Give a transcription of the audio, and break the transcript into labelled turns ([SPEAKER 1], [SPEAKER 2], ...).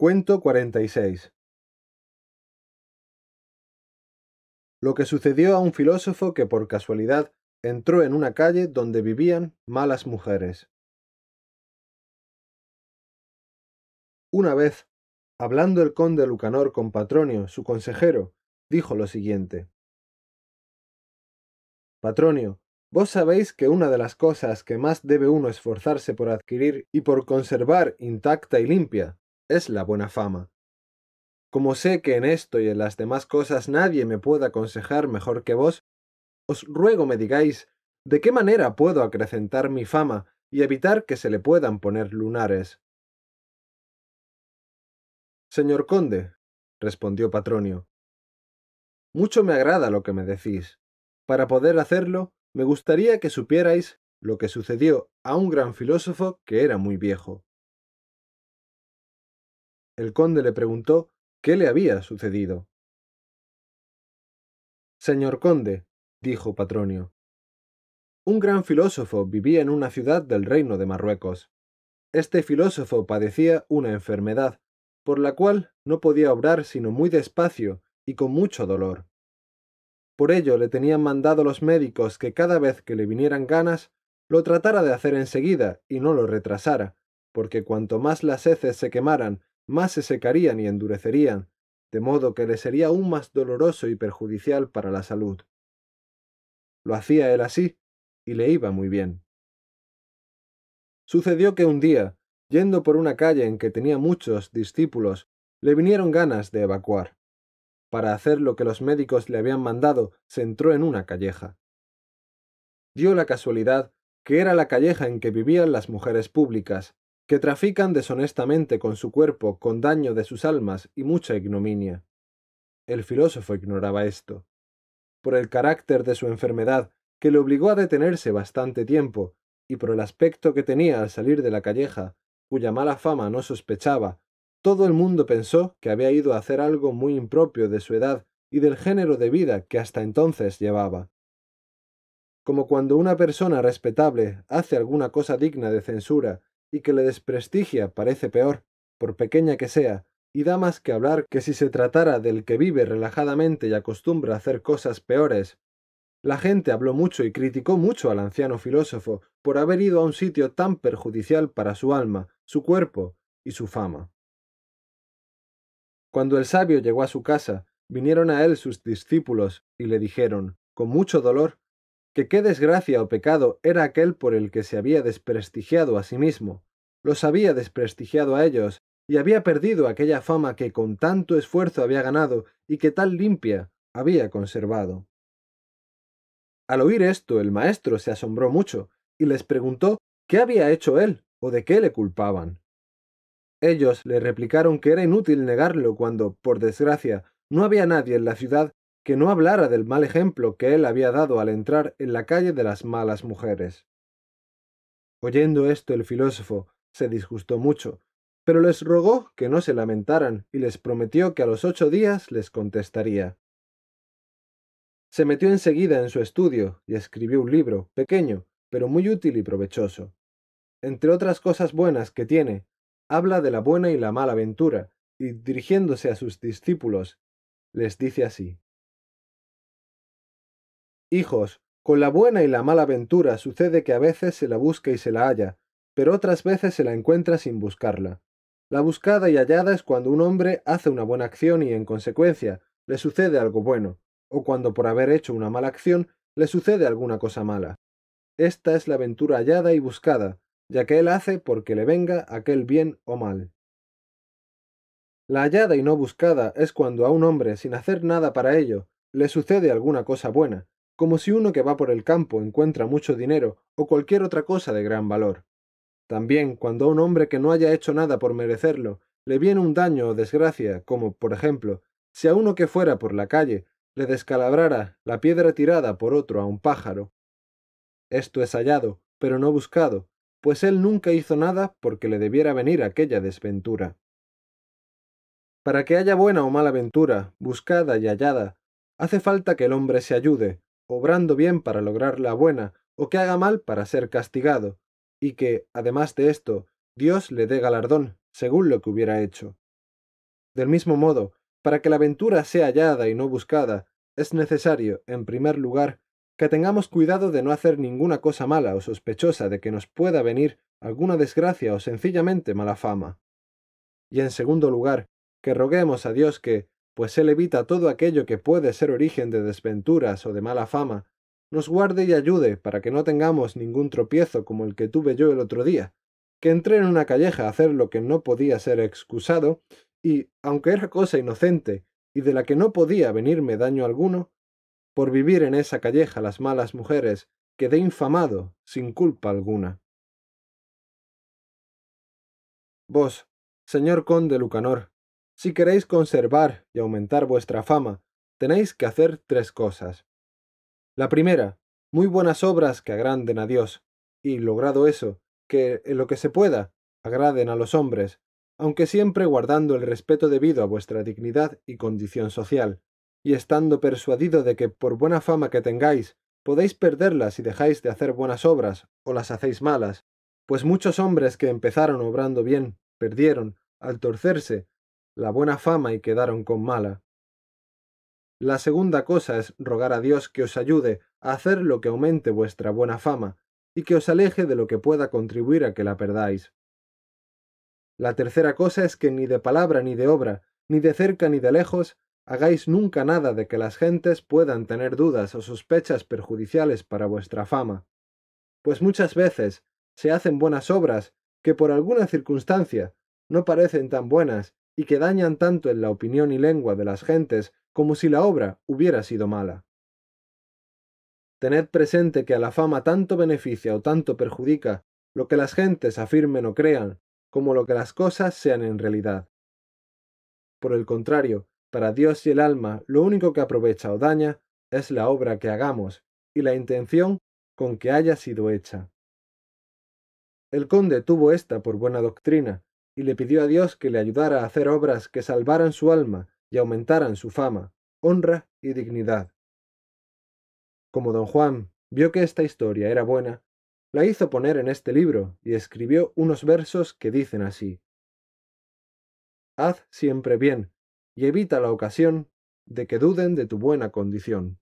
[SPEAKER 1] Cuento 46 Lo que sucedió a un filósofo que por casualidad entró en una calle donde vivían malas mujeres. Una vez, hablando el conde Lucanor con Patronio, su consejero, dijo lo siguiente. Patronio, vos sabéis que una de las cosas que más debe uno esforzarse por adquirir y por conservar intacta y limpia es la buena fama. Como sé que en esto y en las demás cosas nadie me puede aconsejar mejor que vos, os ruego me digáis de qué manera puedo acrecentar mi fama y evitar que se le puedan poner lunares. Señor conde, respondió Patronio, mucho me agrada lo que me decís. Para poder hacerlo, me gustaría que supierais lo que sucedió a un gran filósofo que era muy viejo el conde le preguntó qué le había sucedido. Señor conde, dijo Patronio, un gran filósofo vivía en una ciudad del reino de Marruecos. Este filósofo padecía una enfermedad, por la cual no podía obrar sino muy despacio y con mucho dolor. Por ello le tenían mandado los médicos que cada vez que le vinieran ganas, lo tratara de hacer enseguida y no lo retrasara, porque cuanto más las heces se quemaran más se secarían y endurecerían, de modo que le sería aún más doloroso y perjudicial para la salud. Lo hacía él así, y le iba muy bien. Sucedió que un día, yendo por una calle en que tenía muchos discípulos, le vinieron ganas de evacuar. Para hacer lo que los médicos le habían mandado, se entró en una calleja. Dio la casualidad que era la calleja en que vivían las mujeres públicas, que trafican deshonestamente con su cuerpo, con daño de sus almas y mucha ignominia. El filósofo ignoraba esto. Por el carácter de su enfermedad, que le obligó a detenerse bastante tiempo, y por el aspecto que tenía al salir de la calleja, cuya mala fama no sospechaba, todo el mundo pensó que había ido a hacer algo muy impropio de su edad y del género de vida que hasta entonces llevaba. Como cuando una persona respetable hace alguna cosa digna de censura y que le desprestigia, parece peor, por pequeña que sea, y da más que hablar que si se tratara del que vive relajadamente y acostumbra a hacer cosas peores. La gente habló mucho y criticó mucho al anciano filósofo por haber ido a un sitio tan perjudicial para su alma, su cuerpo y su fama. Cuando el sabio llegó a su casa, vinieron a él sus discípulos y le dijeron, con mucho dolor, que qué desgracia o pecado era aquel por el que se había desprestigiado a sí mismo, los había desprestigiado a ellos, y había perdido aquella fama que con tanto esfuerzo había ganado y que tan limpia había conservado. Al oír esto, el maestro se asombró mucho, y les preguntó qué había hecho él o de qué le culpaban. Ellos le replicaron que era inútil negarlo cuando, por desgracia, no había nadie en la ciudad que no hablara del mal ejemplo que él había dado al entrar en la calle de las malas mujeres. Oyendo esto el filósofo se disgustó mucho, pero les rogó que no se lamentaran y les prometió que a los ocho días les contestaría. Se metió enseguida en su estudio y escribió un libro, pequeño, pero muy útil y provechoso. Entre otras cosas buenas que tiene, habla de la buena y la mala ventura, y dirigiéndose a sus discípulos, les dice así Hijos, con la buena y la mala ventura sucede que a veces se la busca y se la halla, pero otras veces se la encuentra sin buscarla. La buscada y hallada es cuando un hombre hace una buena acción y en consecuencia le sucede algo bueno, o cuando por haber hecho una mala acción le sucede alguna cosa mala. Esta es la ventura hallada y buscada, ya que él hace porque le venga aquel bien o mal. La hallada y no buscada es cuando a un hombre, sin hacer nada para ello, le sucede alguna cosa buena, como si uno que va por el campo encuentra mucho dinero o cualquier otra cosa de gran valor. También cuando a un hombre que no haya hecho nada por merecerlo le viene un daño o desgracia, como por ejemplo, si a uno que fuera por la calle le descalabrara la piedra tirada por otro a un pájaro. Esto es hallado, pero no buscado, pues él nunca hizo nada porque le debiera venir aquella desventura. Para que haya buena o mala ventura, buscada y hallada, hace falta que el hombre se ayude, obrando bien para lograr la buena, o que haga mal para ser castigado, y que, además de esto, Dios le dé galardón, según lo que hubiera hecho. Del mismo modo, para que la ventura sea hallada y no buscada, es necesario, en primer lugar, que tengamos cuidado de no hacer ninguna cosa mala o sospechosa de que nos pueda venir alguna desgracia o sencillamente mala fama. Y en segundo lugar, que roguemos a Dios que, pues Él evita todo aquello que puede ser origen de desventuras o de mala fama, nos guarde y ayude para que no tengamos ningún tropiezo como el que tuve yo el otro día, que entré en una calleja a hacer lo que no podía ser excusado, y, aunque era cosa inocente y de la que no podía venirme daño alguno, por vivir en esa calleja las malas mujeres quedé infamado sin culpa alguna. Vos, señor conde Lucanor, si queréis conservar y aumentar vuestra fama, tenéis que hacer tres cosas. La primera, muy buenas obras que agranden a Dios, y logrado eso, que en lo que se pueda, agraden a los hombres, aunque siempre guardando el respeto debido a vuestra dignidad y condición social, y estando persuadido de que por buena fama que tengáis, podéis perderla si dejáis de hacer buenas obras o las hacéis malas, pues muchos hombres que empezaron obrando bien, perdieron, al torcerse, la buena fama y quedaron con mala. La segunda cosa es rogar a Dios que os ayude a hacer lo que aumente vuestra buena fama, y que os aleje de lo que pueda contribuir a que la perdáis. La tercera cosa es que ni de palabra ni de obra, ni de cerca ni de lejos, hagáis nunca nada de que las gentes puedan tener dudas o sospechas perjudiciales para vuestra fama. Pues muchas veces se hacen buenas obras que por alguna circunstancia no parecen tan buenas y que dañan tanto en la opinión y lengua de las gentes como si la obra hubiera sido mala. Tened presente que a la fama tanto beneficia o tanto perjudica lo que las gentes afirmen o crean, como lo que las cosas sean en realidad. Por el contrario, para Dios y el alma lo único que aprovecha o daña es la obra que hagamos y la intención con que haya sido hecha. El conde tuvo esta por buena doctrina, y le pidió a Dios que le ayudara a hacer obras que salvaran su alma y aumentaran su fama, honra y dignidad. Como don Juan vio que esta historia era buena, la hizo poner en este libro y escribió unos versos que dicen así. Haz siempre bien y evita la ocasión de que duden de tu buena condición.